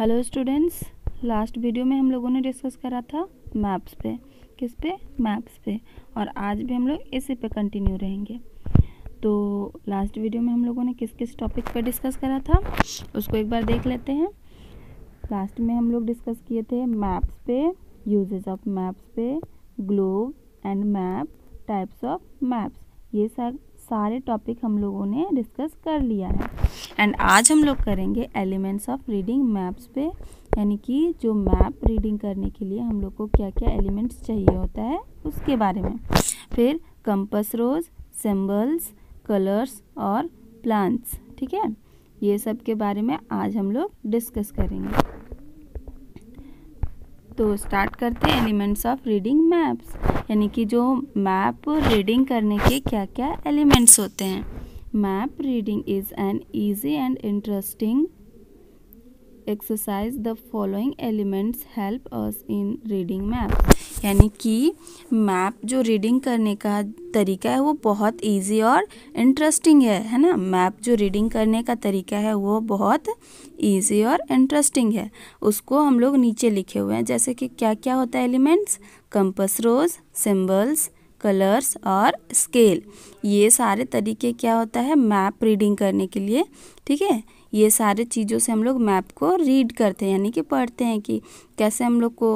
hello students last video में हम लोगों ने डिस्कस करा था मैप्स पे किस पे मैप्स पे और आज भी हम लोग इसी पे कंटिन्यू रहेंगे तो लास्ट वीडियो में हम लोगों ने किस किस टॉपिक पे डिस्कस करा था उसको एक बार देख लेते हैं लास्ट में हम लोग डिस्कस किए थे मैप्स पे यूजेज ऑफ मैप्स पे globe and map types of maps ये सारे टॉपिक हम लोगों ने डिस्कस कर लिया है एंड आज हम लोग करेंगे एलिमेंट्स ऑफ रीडिंग मैप्स पे यानी कि जो मैप रीडिंग करने के लिए हम लोग को क्या क्या एलिमेंट्स चाहिए होता है उसके बारे में फिर कंपस रोज सिम्बल्स कलर्स और प्लांट्स ठीक है ये सब के बारे में आज हम लोग डिस्कस करेंगे तो स्टार्ट करते हैं एलिमेंट्स ऑफ रीडिंग मैप्स यानी कि जो मैप रीडिंग करने के क्या क्या एलिमेंट्स होते हैं Map reading is an easy and interesting exercise the following elements help us in reading map यानी कि मैप जो रीडिंग करने का तरीका है वो बहुत ईजी और इंटरेस्टिंग है है ना मैप जो रीडिंग करने का तरीका है वो बहुत ईजी और इंटरेस्टिंग है उसको हम लोग नीचे लिखे हुए हैं जैसे कि क्या क्या होता है elements compass rose symbols colours और स्केल ये सारे तरीके क्या होता है मैप रीडिंग करने के लिए ठीक है ये सारे चीज़ों से हम लोग मैप को रीड करते हैं यानी कि पढ़ते हैं कि कैसे हम लोग को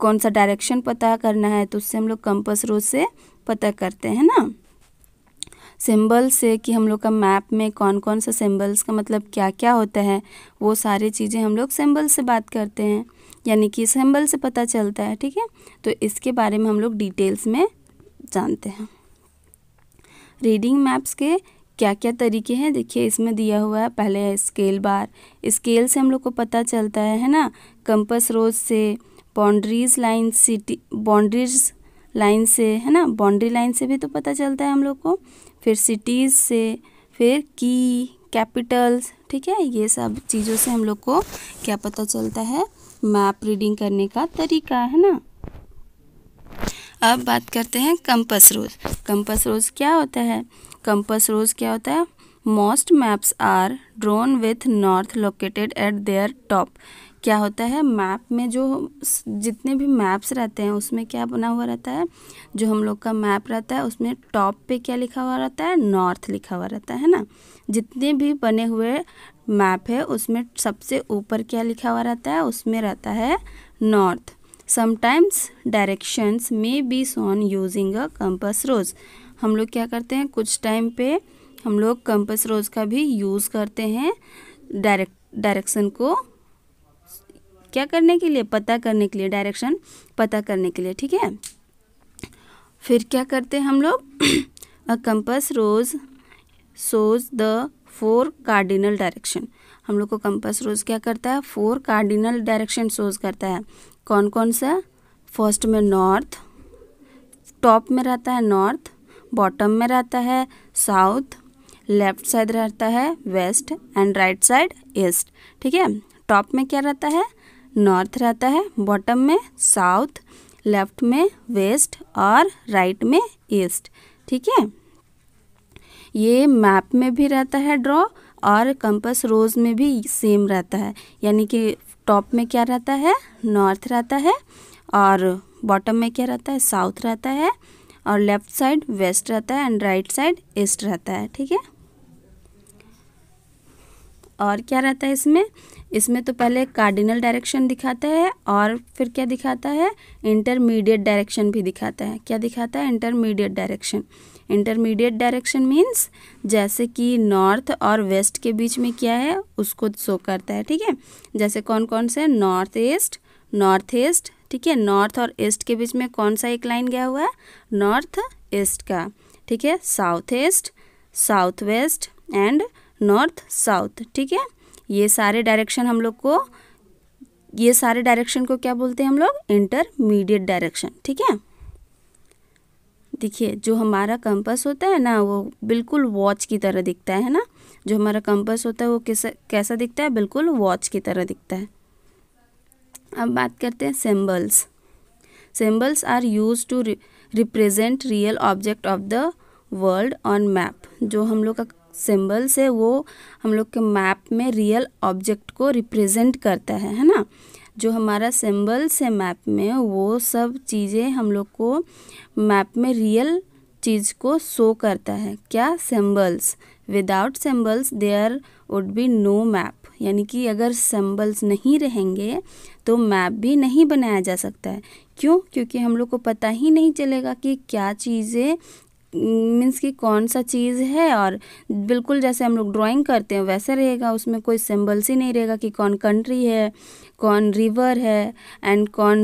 कौन सा डायरेक्शन पता करना है तो उससे हम लोग कंपस रोज से पता करते हैं ना सिंबल से कि हम लोग का मैप में कौन कौन सा सिंबल्स का मतलब क्या क्या होता है वो सारी चीज़ें हम लोग सिंबल से बात करते हैं यानी कि सिंबल से पता चलता है ठीक है तो इसके बारे में हम लोग डिटेल्स में जानते हैं रीडिंग मैप्स के क्या क्या तरीके हैं देखिए इसमें दिया हुआ है पहले है स्केल बार स्केल से हम लोग को पता चलता है है ना कंपस रोज से boundaries line city boundaries line से है ना बाउंड्री लाइन से भी तो पता चलता है हम लोग को फिर सिटीज़ से फिर की कैपिटल्स ठीक है ये सब चीज़ों से हम लोग को क्या पता चलता है मैप रीडिंग करने का तरीका है ना अब बात करते हैं कंपस रोज कंपस रोज क्या होता है कंपस रोज क्या होता है most maps are drawn with north located at their top क्या होता है मैप में जो जितने भी मैप्स रहते हैं उसमें क्या बना हुआ रहता है जो हम लोग का मैप रहता है उसमें टॉप पे क्या लिखा हुआ रहता है नॉर्थ लिखा हुआ रहता है ना जितने भी बने हुए मैप है उसमें सबसे ऊपर क्या लिखा हुआ रहता है उसमें रहता है north sometimes directions may be shown using a compass rose हम लोग क्या करते हैं कुछ टाइम पे हम लोग कंपस रोज का भी यूज़ करते हैं डायरेक्ट डायरेक्शन को क्या करने के लिए पता करने के लिए डायरेक्शन पता करने के लिए ठीक है फिर क्या करते हैं हम लोग a compass rose shows the four cardinal direction हम लोग को कंपस रोज क्या करता है फोर कार्डिनल डायरेक्शन सोज करता है कौन कौन सा फर्स्ट में नॉर्थ टॉप में रहता है नॉर्थ बॉटम में रहता है साउथ लेफ्ट साइड रहता है west and right side east ठीक है टॉप में क्या रहता है नॉर्थ रहता है बॉटम में साउथ लेफ्ट में वेस्ट और राइट में ईस्ट ठीक है ये मैप में भी रहता है ड्रॉ और कंपस रोज में भी सेम रहता है यानी कि टॉप में क्या रहता है नॉर्थ रहता है और बॉटम में क्या रहता है साउथ रहता है और लेफ्ट साइड वेस्ट रहता है एंड राइट साइड ईस्ट रहता है ठीक है और क्या रहता है इसमें इसमें तो पहले कार्डिनल डायरेक्शन दिखाता है और फिर क्या दिखाता है इंटरमीडिएट डायरेक्शन भी दिखाता है क्या दिखाता है intermediate direction intermediate direction means जैसे कि नॉर्थ और वेस्ट के बीच में क्या है उसको शो करता है ठीक है जैसे कौन कौन से नॉर्थ ईस्ट नॉर्थ ईस्ट ठीक है नॉर्थ और ईस्ट के बीच में कौन सा एक लाइन गया हुआ है नॉर्थ ईस्ट का ठीक है south east south west and north south ठीक है ये सारे डायरेक्शन हम लोग को ये सारे डायरेक्शन को क्या बोलते हैं हम लोग इंटरमीडिएट डायरेक्शन ठीक है देखिए जो हमारा कंपस होता है ना वो बिल्कुल वॉच की तरह दिखता है ना जो हमारा कंपस होता है वो कैसा कैसा दिखता है बिल्कुल वॉच की तरह दिखता है अब बात करते हैं symbols symbols are use to represent real object of the world on map जो हम लोग का सिम्बल्स है वो हम लोग के मैप में रियल ऑब्जेक्ट को रिप्रेजेंट करता है है ना जो हमारा सिम्बल्स है मैप में वो सब चीज़ें हम लोग को मैप में रियल चीज़ को शो करता है क्या symbols without symbols there would be no map यानी कि अगर सिम्बल्स नहीं रहेंगे तो मैप भी नहीं बनाया जा सकता है क्यों क्योंकि हम लोग को पता ही नहीं चलेगा कि क्या चीज़ें मीन्स कि कौन सा चीज़ है और बिल्कुल जैसे हम लोग ड्राइंग करते हैं वैसे रहेगा उसमें कोई सिम्बल्स ही नहीं रहेगा कि कौन कंट्री है कौन रिवर है एंड कौन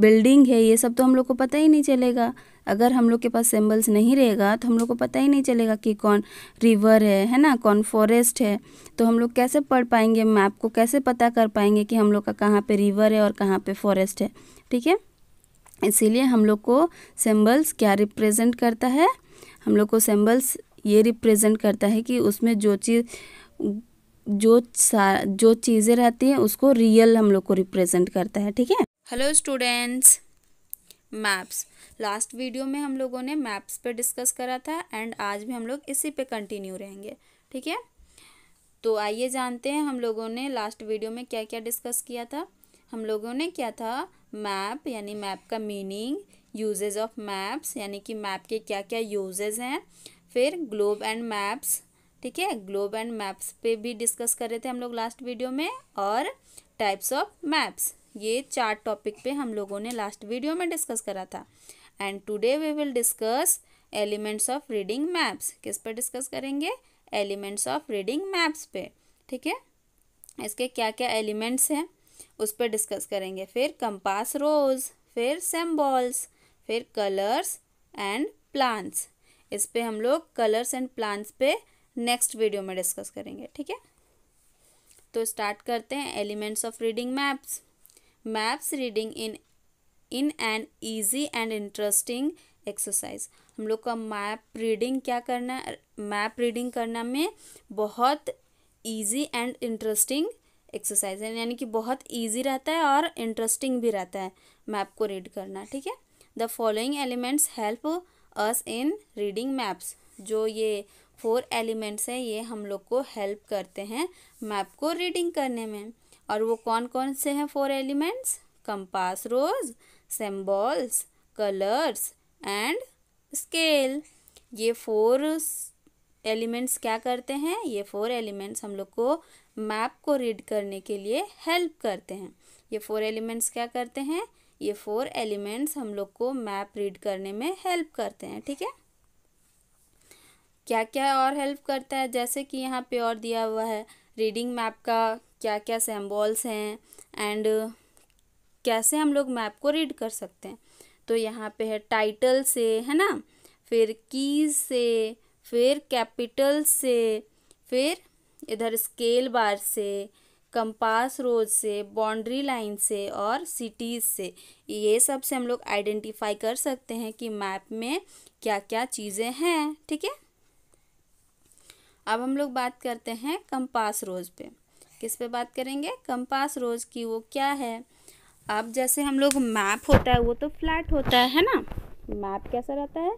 बिल्डिंग है ये सब तो हम लोग को पता ही नहीं चलेगा अगर हम लोग के पास सिम्बल्स नहीं रहेगा तो हम लोग को पता ही नहीं चलेगा कि कौन रिवर है है ना कौन फॉरेस्ट है तो हम लोग कैसे पढ़ पाएंगे मैप को कैसे पता कर पाएंगे कि हम लोग का कहाँ पे रिवर है और कहाँ पे फॉरेस्ट है ठीक है इसीलिए हम लोग को सिम्बल्स क्या रिप्रेजेंट करता है हम लोग को सिम्बल्स ये रिप्रेजेंट करता है कि उसमें जो चीज़ जो जो चीज़ें रहती हैं उसको रियल हम लोग को रिप्रेजेंट करता है ठीक है hello students maps last video में हम लोगों ने मैप्स पे डिस्कस करा था एंड आज भी हम लोग इसी पे कंटिन्यू रहेंगे ठीक है तो आइए जानते हैं हम लोगों ने लास्ट वीडियो में क्या क्या डिस्कस किया था हम लोगों ने क्या था मैप यानी मैप का मीनिंग यूजेज ऑफ मैप्स यानी कि मैप के क्या क्या यूजेज हैं फिर ग्लोब एंड मैप्स ठीक है ग्लोब एंड मैप्स पे भी डिस्कस कर रहे थे हम लोग लास्ट वीडियो में और टाइप्स ऑफ मैप्स ये चार टॉपिक पे हम लोगों ने लास्ट वीडियो में डिस्कस करा था and today we will discuss elements of reading maps किस पर डिस्कस करेंगे एलिमेंट्स ऑफ रीडिंग मैप्स पे ठीक है इसके क्या क्या एलिमेंट्स हैं उस पर डिस्कस करेंगे फिर कंपास रोज फिर सेम्बॉल्स फिर कलर्स एंड प्लांट्स इस पर हम लोग कलर्स एंड प्लांट्स पे नेक्स्ट वीडियो में डिस्कस करेंगे ठीक है तो स्टार्ट करते हैं elements of reading maps maps reading in in an easy and interesting exercise हम लोग का मैप रीडिंग क्या करना मैप रीडिंग करना में बहुत ईजी एंड इंटरेस्टिंग एक्सरसाइज है यानी कि बहुत ईजी रहता है और इंटरेस्टिंग भी रहता है मैप को रीड करना ठीक है the following elements help us in reading maps जो ये फोर एलिमेंट्स हैं ये हम लोग को हेल्प करते हैं मैप को रीडिंग करने में और वो कौन कौन से हैं four elements compass rose symbols colours and scale ये फोर एलिमेंट्स क्या करते हैं ये फोर एलिमेंट्स हम लोग को मैप को रीड करने के लिए हेल्प करते हैं ये फोर एलिमेंट्स क्या करते हैं ये फोर एलिमेंट्स हम लोग को मैप रीड करने में हेल्प करते हैं ठीक है क्या क्या और हेल्प करता है जैसे कि यहाँ पे और दिया हुआ है रीडिंग मैप का क्या क्या सैम्बॉल्स हैं एंड कैसे हम लोग मैप को रीड कर सकते हैं तो यहाँ पे है टाइटल से है ना फिर कीज से फिर कैपिटल से फिर इधर स्केल बार से कंपास रोज से बाउंड्री लाइन से और सिटीज़ से ये सब से हम लोग आइडेंटिफाई कर सकते हैं कि मैप में क्या क्या चीज़ें हैं ठीक है अब हम लोग बात करते हैं कंपास रोज पे किस पे बात करेंगे कंपास रोज की वो क्या है अब जैसे हम लोग मैप होता है वो तो फ्लैट होता है है ना मैप कैसा रहता है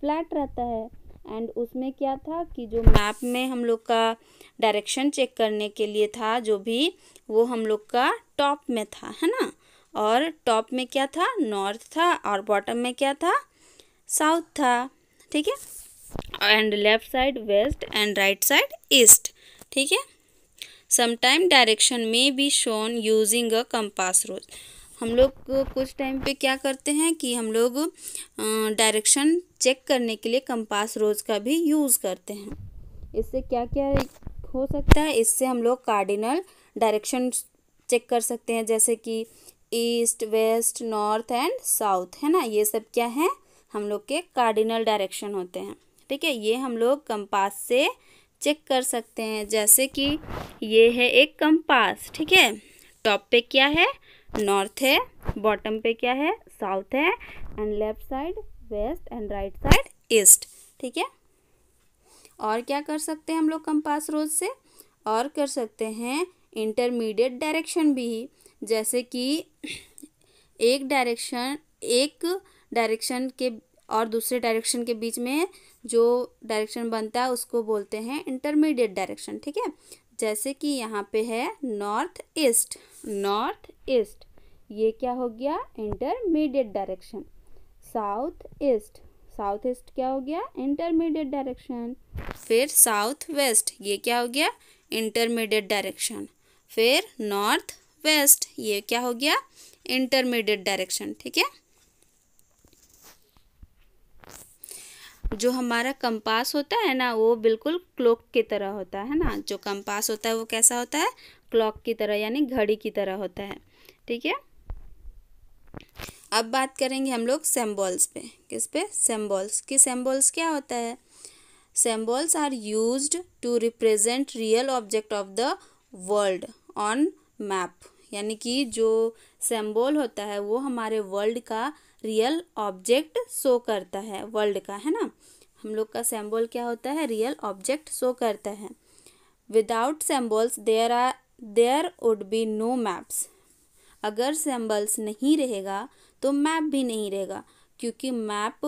फ्लैट रहता है एंड उसमें क्या था कि जो मैप में हम लोग का डायरेक्शन चेक करने के लिए था जो भी वो हम लोग का टॉप में था है ना और टॉप में क्या था नॉर्थ था और बॉटम में क्या था साउथ था ठीक है and left side west and right side east ठीक है sometime direction may be shown using a compass rose हम लोग कुछ टाइम पे क्या करते हैं कि हम लोग डायरेक्शन चेक करने के लिए कंपास रोज का भी यूज़ करते हैं इससे क्या क्या हो सकता है इससे हम लोग कार्डिनल डायरेक्शन चेक कर सकते हैं जैसे कि east west north and south है ना ये सब क्या है हम लोग के कार्डिनल डायरेक्शन होते हैं ठीक है ये हम लोग कंपास से चेक कर सकते हैं जैसे कि ये है एक कंपास ठीक है टॉप पे क्या है नॉर्थ है बॉटम पे क्या है साउथ है and left side west and right side east ठीक है और क्या कर सकते हैं हम लोग कंपास रोज से और कर सकते हैं इंटरमीडिएट डायरेक्शन भी जैसे कि एक डायरेक्शन एक डायरेक्शन के और दूसरे डायरेक्शन के बीच में जो डायरेक्शन बनता है उसको बोलते हैं इंटरमीडिएट डायरेक्शन ठीक है जैसे कि यहाँ पे है नॉर्थ ईस्ट नॉर्थ ईस्ट ये क्या हो गया intermediate direction south east south east क्या हो गया इंटरमीडिएट डायरेक्शन फिर साउथ वेस्ट ये क्या हो गया इंटरमीडिएट डायरेक्शन फिर नॉर्थ वेस्ट ये क्या हो गया इंटरमीडिएट डायरेक्शन ठीक है जो हमारा कंपास होता है ना वो बिल्कुल क्लॉक की तरह होता है ना जो कंपास होता है वो कैसा होता है क्लॉक की तरह यानी घड़ी की तरह होता है ठीक है अब बात करेंगे हम लोग सेम्बॉल्स पे किस पे सेम्बॉल्स कि सेम्बॉल्स क्या होता है symbols are use to represent real object of the world on map यानी कि जो सेम्बॉल होता है वो हमारे वर्ल्ड का रियल ऑब्जेक्ट शो करता है वर्ल्ड का है ना हम लोग का सेम्बॉल क्या होता है रियल ऑब्जेक्ट शो करता है without symbols there are there would be no maps अगर सेम्बल्स नहीं रहेगा तो मैप भी नहीं रहेगा क्योंकि मैप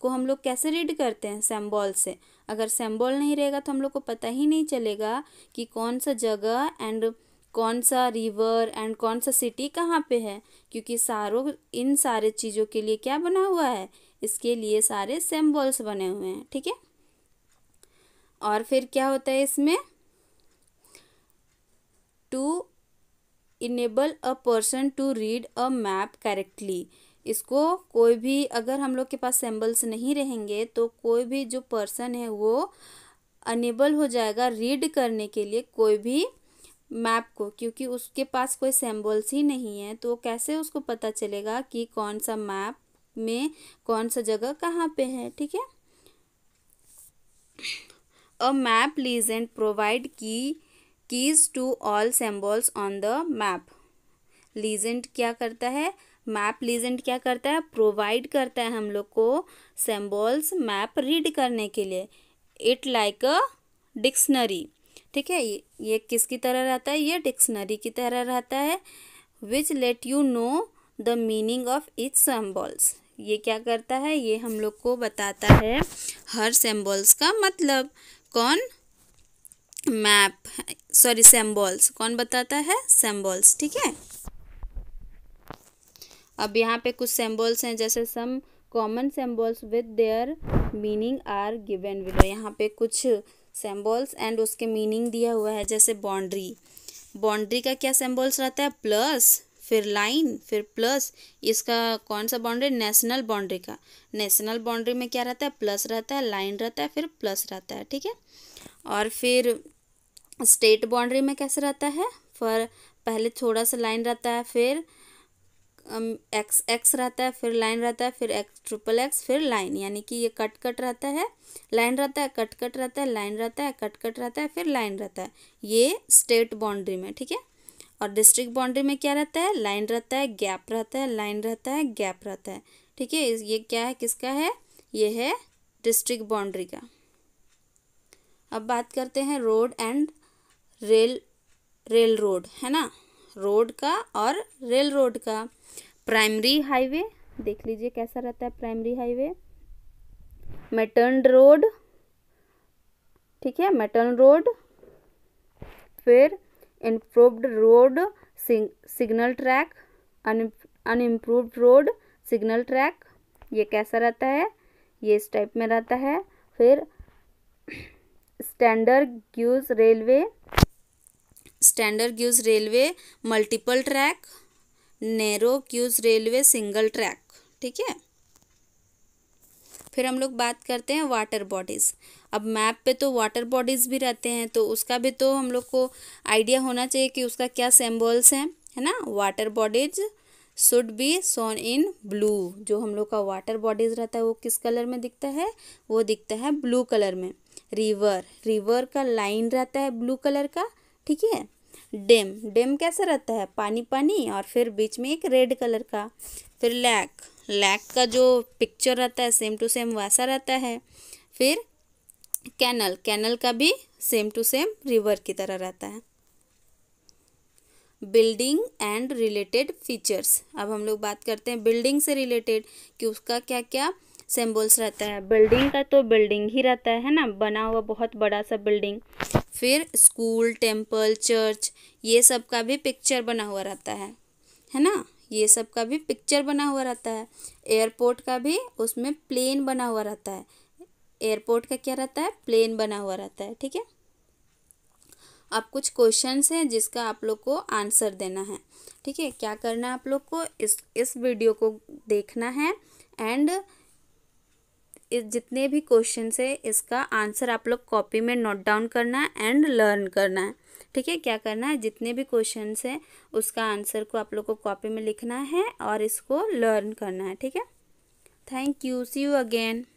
को हम लोग कैसे रीड करते हैं सेम्बॉल से अगर सेम्बॉल नहीं रहेगा तो हम लोग को पता ही नहीं चलेगा कि कौन सा जगह एंड कौन सा रिवर एंड कौन सा सिटी कहाँ पे है क्योंकि सारों इन सारे चीज़ों के लिए क्या बना हुआ है इसके लिए सारे सेम्बॉल्स बने हुए हैं ठीक है और फिर क्या होता है इसमें to enable a person to read a map correctly इसको कोई भी अगर हम लोग के पास सिंबल्स नहीं रहेंगे तो कोई भी जो पर्सन है वो अनेबल हो जाएगा रीड करने के लिए कोई भी मैप को क्योंकि उसके पास कोई सिंबल्स ही नहीं है तो कैसे उसको पता चलेगा कि कौन सा मैप में कौन सा जगह कहाँ पे है ठीक है a map legend provide की keys to all symbols on the map legend क्या करता है मैप लीजेंड क्या करता है प्रोवाइड करता है हम लोग को सिंबल्स मैप रीड करने के लिए इट लाइक अ डिक्शनरी ठीक है ये, किसकी तरह रहता है ये डिक्शनरी की तरह रहता है which let you know the meaning of each symbols ये क्या करता है ये हम लोग को बताता है हर सिंबल्स का मतलब कौन मैप सॉरी सेम्बॉल्स कौन बताता है सेम्बॉल्स ठीक है अब यहाँ पे कुछ सेम्बॉल्स हैं जैसे some common symbols with their meaning are given below यहाँ पे कुछ सेम्बॉल्स एंड उसके मीनिंग दिया हुआ है जैसे बाउंड्री बाउंड्री का क्या सेम्बॉल्स रहता है प्लस फिर लाइन फिर प्लस इसका कौन सा बाउंड्री नेशनल बाउंड्री का नेशनल बाउंड्री में क्या रहता है प्लस रहता है लाइन रहता है फिर प्लस रहता है ठीक है और फिर स्टेट बाउंड्री में कैसे रहता है फिर पहले थोड़ा सा लाइन रहता है फिर एक्स एक्स रहता है फिर लाइन रहता है फिर एक्स ट्रिपल एक्स फिर लाइन यानी कि ये कट कट रहता है लाइन रहता है कट कट रहता है लाइन रहता है कट कट रहता है फिर लाइन रहता है ये स्टेट बाउंड्री में ठीक है और डिस्ट्रिक्ट बाउंड्री में क्या रहता है लाइन रहता है गैप रहता है लाइन रहता है गैप रहता है ठीक है ये क्या है किसका है ये है डिस्ट्रिक्ट बाउंड्री का अब बात करते हैं road and rail rail road है ना रोड का और रेल रोड का प्राइमरी हाईवे देख लीजिए कैसा रहता है प्राइमरी हाईवे मेटर्न रोड ठीक है मेटर्न रोड फिर improved road signal track unimproved road signal track ये कैसा रहता है ये इस टाइप में रहता है फिर standard gauge railway standard gauge railway multiple track narrow gauge railway single track ठीक है फिर हम लोग बात करते हैं वाटर बॉडीज़ अब मैप पे तो वाटर बॉडीज़ भी रहते हैं तो उसका भी तो हम लोग को आइडिया होना चाहिए कि उसका क्या सिम्बल्स हैं है ना water bodies should be shown in blue जो हम लोग का वाटर बॉडीज़ रहता है वो किस कलर में दिखता है वो दिखता है ब्लू कलर में रिवर रिवर का लाइन रहता है ब्लू कलर का ठीक है डेम डेम कैसे रहता है पानी पानी और फिर बीच में एक रेड कलर का फिर लैक लैक का जो पिक्चर रहता है सेम टू सेम वैसा रहता है फिर कैनल कैनल का भी सेम टू सेम रिवर की तरह रहता है बिल्डिंग एंड रिलेटेड फीचर्स अब हम लोग बात करते हैं बिल्डिंग से रिलेटेड कि उसका क्या क्या सिम्बल्स रहता है बिल्डिंग का तो बिल्डिंग ही रहता है ना बना हुआ बहुत बड़ा सा बिल्डिंग फिर स्कूल टेम्पल चर्च ये सब का भी पिक्चर बना हुआ रहता है है ना ये सब का भी पिक्चर बना हुआ रहता है एयरपोर्ट का भी उसमें प्लेन बना हुआ रहता है एयरपोर्ट का क्या रहता है प्लेन बना हुआ रहता है ठीक है अब कुछ क्वेश्चंस हैं जिसका आप लोग को आंसर देना है ठीक है क्या करना है आप लोग को इस इस वीडियो को देखना है एंड इस जितने भी क्वेश्चन है इसका आंसर आप लोग कॉपी में नोट डाउन करना है एंड लर्न करना है ठीक है क्या करना है जितने भी क्वेश्चन है उसका आंसर को आप लोग को कॉपी में लिखना है और इसको लर्न करना है ठीक है thank you see you again